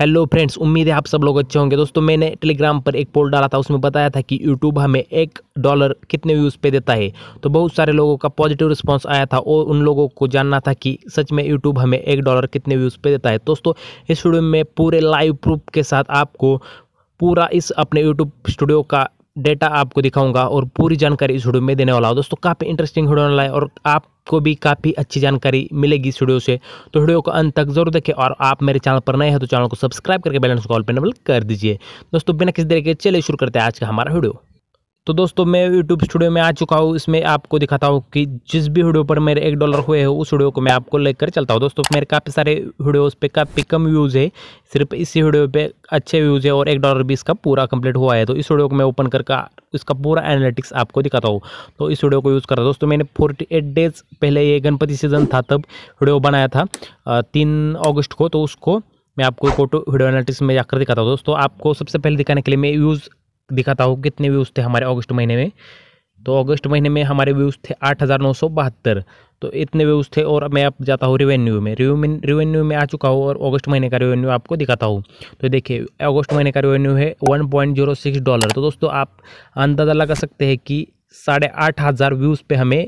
hello friends उम्मीद है आप सब लोग अच्छे होंगे दोस्तों मैंने टेलीग्राम पर एक पोल डाला था उसमें बताया था कि यूट्यूब हमें एक डॉलर कितने व्यूज़ पे देता है तो बहुत सारे लोगों का पॉजिटिव रिस्पांस आया था और उन लोगों को जानना था कि सच में यूट्यूब हमें एक डॉलर कितने व्यूज़ पे देता है दोस्तों इस वीडियो में पूरे लाइव प्रूफ के साथ आपको पूरा इस अपने यूट्यूब स्टूडियो का डेटा आपको दिखाऊंगा और पूरी जानकारी इस वीडियो में देने वाला हूँ दोस्तों काफ़ी इंटरेस्टिंग वीडियो वाला है और आपको भी काफ़ी अच्छी जानकारी मिलेगी इस वीडियो से तो वीडियो को अंत तक जरूर देखें और आप मेरे चैनल पर नए हैं तो चैनल को सब्सक्राइब करके बैलेंस कॉल पेनेबल कर दीजिए दोस्तों बिना किसी देर के चलिए शुरू करते हैं आज का हमारा वीडियो तो दोस्तों मैं यूट्यूब स्टूडियो में आ चुका हूँ इसमें आपको दिखाता हूँ कि जिस भी वीडियो पर मेरे एक डॉलर हुए हो उस वीडियो को मैं आपको लेकर चलता हूँ दोस्तों मेरे काफ़ी सारे वीडियोस पे काफ़ी कम व्यूज़ है सिर्फ इसी वीडियो पे अच्छे व्यूज़ है और एक डॉलर भी इसका पूरा कंप्लीट हुआ है तो इस वीडियो को मैं ओपन करके इसका पूरा एनालिटिक्स आपको दिखाता हूँ तो इस वीडियो को यूज़ करा दोस्तों मैंने फोर्टी एट डेज़ पहले ये गणपति सीजन था तब वीडियो बनाया था तीन अगस्त को तो उसको मैं आपको फोटो वीडियो एनालिटिक्स में जाकर दिखाता हूँ दोस्तों आपको सबसे पहले दिखाने के लिए मैं यूज़ दिखाता हूँ कितने व्यूज़ थे हमारे अगस्त महीने में तो अगस्त महीने में हमारे व्यूज़ थे आठ हज़ार नौ सौ बहत्तर तो इतने व्यूज़ थे और मैं अब जाता हूँ रिवेन्यू में रिवेन्यू में आ चुका हूँ और अगस्त महीने का रेवेन्यू आपको दिखाता हूँ तो देखिए अगस्त महीने का रेवेन्यू है one point zero six dollar तो दोस्तों आप अंदाज़ा लगा सकते हैं कि साढ़े आठ हज़ार व्यूज़ पे हमें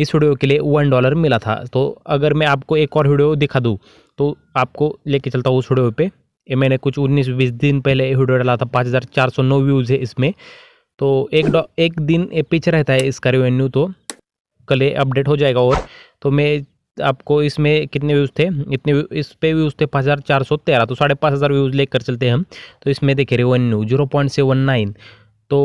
इस वीडियो के लिए वन डॉलर मिला था तो अगर मैं आपको एक और वीडियो दिखा दूँ तो आपको लेके चलता हूँ उस वीडियो पर ये मैंने कुछ उन्नीस बीस दिन पहले ये वीडियो डाला था पाँच हज़ार चार सौ नौ व्यूज़ है इसमें तो एक एक दिन ये पीछे रहता है इसका रेवेन्यू तो कल ये अपडेट हो जाएगा और तो मैं आपको इसमें कितने व्यूज़ थे इतने इस पे व्यूज़ थे पाँच हज़ार चार सौ तेरह तो साढ़े पाँच हज़ार व्यूज़ लेकर चलते हैं हम तो इसमें देखिए revenue zero point seven nine तो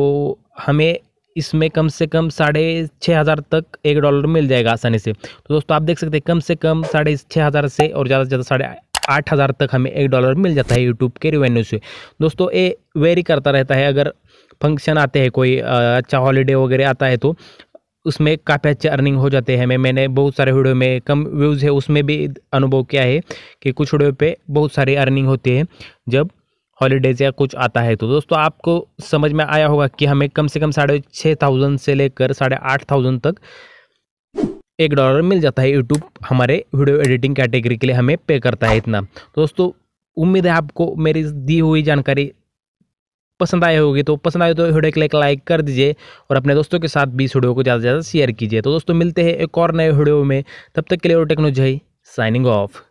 हमें इसमें कम से कम साढ़े छः हज़ार तक एक डॉलर मिल जाएगा आसानी से तो दोस्तों आप देख सकते हैं कम से कम साढ़े छः हज़ार से और ज़्यादा से ज़्यादा साढ़े आठ हज़ार तक हमें एक डॉलर मिल जाता है यूट्यूब के रिवेन्यू से दोस्तों ये वेरी करता रहता है अगर फंक्शन आते हैं कोई अच्छा हॉलीडे वगैरह आता है तो उसमें काफ़ी अच्छे अर्निंग हो जाते हैं मैं मैंने बहुत सारे वीडियो में कम व्यूज़ है उसमें भी अनुभव किया है कि कुछ वीडियो पे बहुत सारी अर्निंग होती है जब हॉलीडेज़ या कुछ आता है तो दोस्तों आपको समझ में आया होगा कि हमें कम से कम साढ़े छः थाउजेंड से लेकर साढ़े आठ थाउजेंड तक एक डॉलर मिल जाता है यूट्यूब हमारे वीडियो एडिटिंग कैटेगरी के लिए हमें पे करता है इतना तो दोस्तों उम्मीद है आपको मेरी दी हुई जानकारी पसंद आई होगी तो पसंद आए तो वीडियो के लिए लाइक कर दीजिए और अपने दोस्तों के साथ भी इस वीडियो को ज़्यादा से ज़्यादा शेयर कीजिए तो दोस्तों मिलते हैं एक और नए वीडियो में तब तक के लिए और टेक्नोजॉई साइनिंग ऑफ